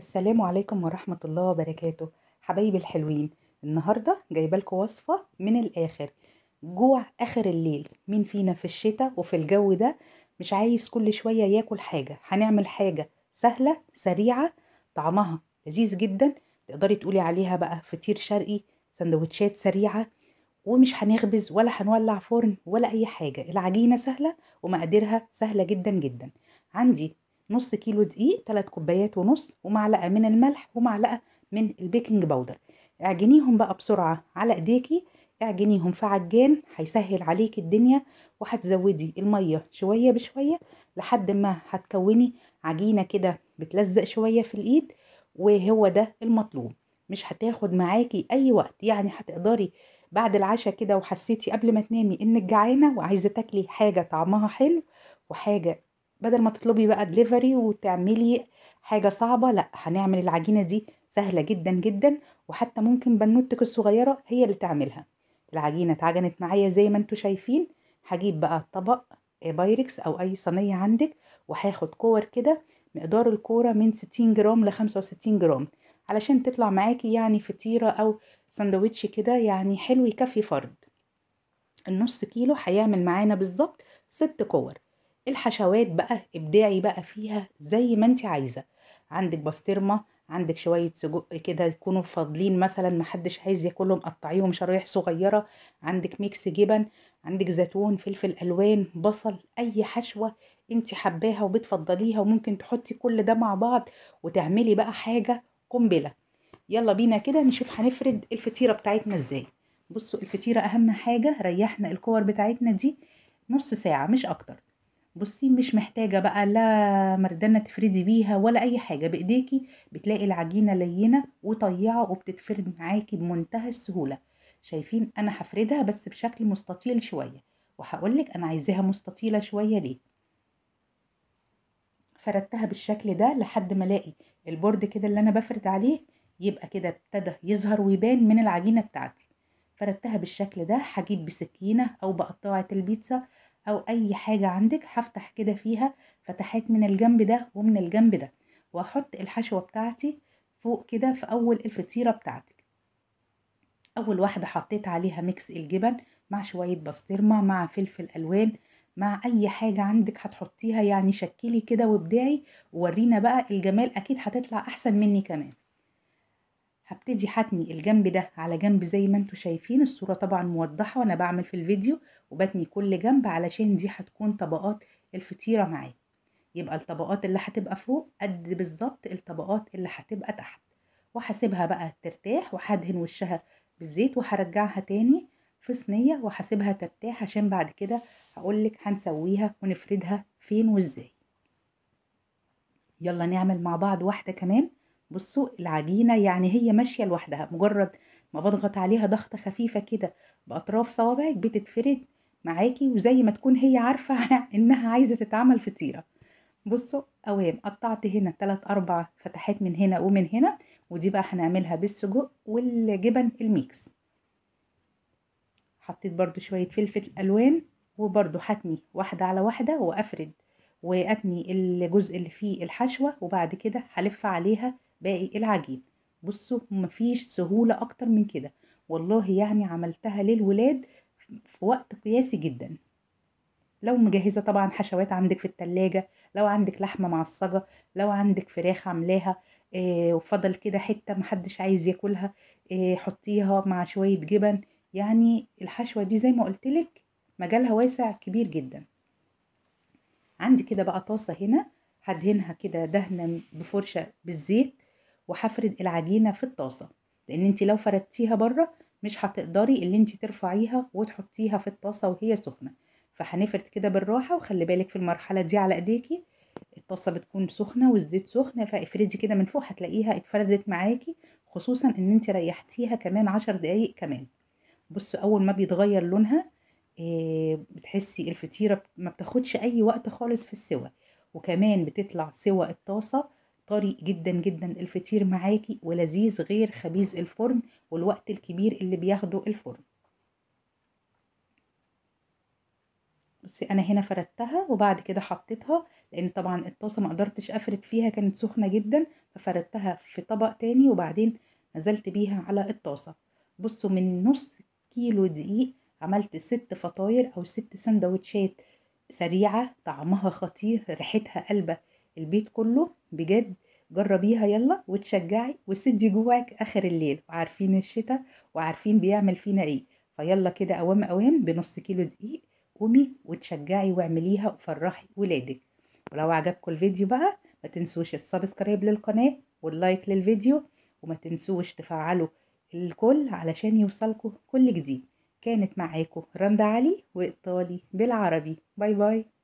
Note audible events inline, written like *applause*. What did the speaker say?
السلام عليكم ورحمة الله وبركاته حبايبي الحلوين النهاردة جايبة لكم وصفة من الآخر جوع آخر الليل مين فينا في الشتاء وفي الجو ده مش عايز كل شوية ياكل حاجة هنعمل حاجة سهلة سريعة طعمها لذيذ جدا تقدري تقولي عليها بقى فطير شرقي سندوتشات سريعة ومش هنخبز ولا هنولع فرن ولا أي حاجة العجينة سهلة ومقاديرها سهلة جدا جدا عندي نص كيلو دقيق ثلاث كوبايات ونص ومعلقه من الملح ومعلقه من البيكنج باودر اعجنيهم بقى بسرعه على ايديكي اعجنيهم في عجان هيسهل عليك الدنيا وهتزودي الميه شويه بشويه لحد ما هتكوني عجينه كده بتلزق شويه في الايد وهو ده المطلوب مش هتاخد معاكي اي وقت يعني هتقدري بعد العشاء كده وحسيتي قبل ما تنامي انك جعانه وعايزه تاكلي حاجه طعمها حلو وحاجه بدل ما تطلبي بقى دليفري وتعملي حاجة صعبة لا هنعمل العجينة دي سهلة جدا جدا وحتى ممكن بنوتك الصغيرة هي اللي تعملها العجينة اتعجنت معايا زي ما انتوا شايفين هجيب بقى طبق بايركس او اي صينية عندك وهاخد كور كده مقدار الكورة من 60 جرام ل 65 جرام علشان تطلع معاكي يعني فطيرة او سندوتش كده يعني حلو يكفي فرد النص كيلو هيعمل معانا بالظبط ست كور الحشوات بقى ابداعي بقى فيها زي ما انت عايزه عندك بسطرمه عندك شويه سجق كده يكونوا فاضلين مثلا محدش عايز ياكلهم قطعيهم شرايح صغيره عندك ميكس جبن عندك زيتون فلفل الوان بصل اي حشوه انت حباها وبتفضليها وممكن تحطي كل ده مع بعض وتعملي بقى حاجه قنبله يلا بينا كده نشوف هنفرد الفطيره بتاعتنا ازاي بصوا الفطيره اهم حاجه ريحنا الكور بتاعتنا دي نص ساعه مش اكتر بصي مش محتاجة بقى لا مردانة تفردي بيها ولا أي حاجة بإيديكي بتلاقي العجينة لينة وطيعة وبتتفرد معاكي بمنتهى السهولة شايفين أنا هفردها بس بشكل مستطيل شوية وهقولك أنا عايزاها مستطيلة شوية ليه فردتها بالشكل ده لحد ما الاقي البورد كده اللي انا بفرد عليه يبقى كده ابتدى يظهر ويبان من العجينه بتاعتي فردتها بالشكل ده هجيب بسكينه او بقطاعه البيتزا او اي حاجة عندك هفتح كده فيها فتحات من الجنب ده ومن الجنب ده وهحط الحشوة بتاعتي فوق كده في اول الفطيرة بتاعتك اول واحدة حطيت عليها ميكس الجبن مع شوية بسطرمة مع فلفل الوان مع اي حاجة عندك هتحطيها يعني شكلي كده وابدعي وورينا بقى الجمال اكيد هتطلع احسن مني كمان هبتدي حتني الجنب ده على جنب زي ما انتوا شايفين الصورة طبعا موضحة وانا بعمل في الفيديو وبتني كل جنب علشان دي هتكون طبقات الفطيرة معايا يبقى الطبقات اللي هتبقى فوق قد بالظبط الطبقات اللي هتبقى تحت وهسيبها بقى ترتاح وهدهن وشها بالزيت وهرجعها تاني في صينية وهسيبها ترتاح عشان بعد كده هقولك هنسويها ونفردها فين وازاي يلا نعمل مع بعض واحدة كمان بصوا العجينة يعني هي ماشية لوحدها مجرد ما بضغط عليها ضغطة خفيفة كده بأطراف صوابعك بتتفرد معاكي وزي ما تكون هي عارفة *laughs* إنها عايزة تتعمل فطيرة بصوا أوام قطعت هنا تلات أربع فتحات من هنا ومن هنا ودي بقى هنعملها بالسجق والجبن الميكس حطيت برضو شوية فلفل ألوان وبرضو حتني واحدة على واحدة وأفرد وأتني الجزء اللي فيه الحشوة وبعد كده هلف عليها باقي إيه العجين بصوا مفيش سهولة أكتر من كده والله يعني عملتها للولاد في وقت قياسي جدا لو مجهزة طبعا حشوات عندك في التلاجة لو عندك لحمة معصجة لو عندك فراخ عاملاها آه وفضل كده حتة محدش عايز ياكلها آه حطيها مع شوية جبن يعني الحشوة دي زي ما قلتلك مجالها واسع كبير جدا عندي كده بقى طاسة هنا هدهنها كده دهنة بفرشة بالزيت وهفرد العجينة في الطاسة لأن انت لو فردتيها بره مش هتقدري اللي انت ترفعيها وتحطيها في الطاسة وهي سخنة فهنفرد كده بالراحة وخلي بالك في المرحلة دي على ايديكي الطاسة بتكون سخنة والزيت سخن فافردي كده من فوق هتلاقيها اتفردت معاكي خصوصا ان انت ريحتيها كمان عشر دقايق كمان بصوا اول ما بيتغير لونها إيه بتحسي الفطيرة ما بتاخدش اي وقت خالص في السوى وكمان بتطلع سوى الطاسة طري جدا جدا الفطير معاكي ولذيذ غير خبيز الفرن والوقت الكبير اللي بياخده الفرن بصي انا هنا فردتها وبعد كده حطيتها لان طبعا الطاسه ما قدرتش افرد فيها كانت سخنه جدا ففردتها في طبق تاني وبعدين نزلت بيها على الطاسه بصوا من نص كيلو دقيق عملت ست فطاير او ست سندوتشات سريعه طعمها خطير ريحتها قلبه البيت كله بجد جربيها يلا وتشجعي وسدي جواك اخر الليل وعارفين الشتاء وعارفين بيعمل فينا ايه فيلا كده اوام اوام بنص كيلو دقيق قومي وتشجعي واعمليها وفرحي ولادك ولو عجبكم الفيديو بقى ما تنسوش السبسكرايب للقناه واللايك للفيديو وما تنسوش تفعلوا الكل علشان يوصلكوا كل جديد كانت معاكم رندا علي وايطالي بالعربي باي باي